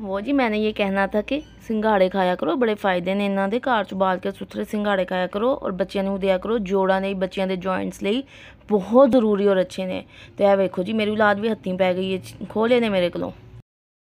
वो ਜੀ ਮੈਂ ਇਹ ਕਹਿਣਾ ਥਾ ਕਿ ਸਿੰਘਾੜੇ ਖਾਇਆ ਕਰੋ ਬੜੇ ਫਾਇਦੇ ਨੇ ਇਹਨਾਂ ਦੇ ਘਰ ਚ ਬਾਲ ਕੇ ਸੁਥਰੇ ਸਿੰਘਾੜੇ ਖਾਇਆ ਕਰੋ ਔਰ ਬੱਚਿਆਂ ਨੂੰ ਦਿਆ ਕਰੋ ਜੋੜਾਂ ਲਈ ਬੱਚਿਆਂ ਦੇ ਜੁਆਇੰਟਸ ਲਈ ਬਹੁਤ ਜ਼ਰੂਰੀ ਔਰ ਅੱਛੇ ਨੇ ਤੇ ਇਹ ਵੇਖੋ ਜੀ ਮੇਰੀ ਔਲਾਦ ਵੀ ਹੱਥੀਂ ਪੈ ਗਈ ਹੈ ਖੋਲੇ ਨੇ ਮੇਰੇ ਕੋਲੋਂ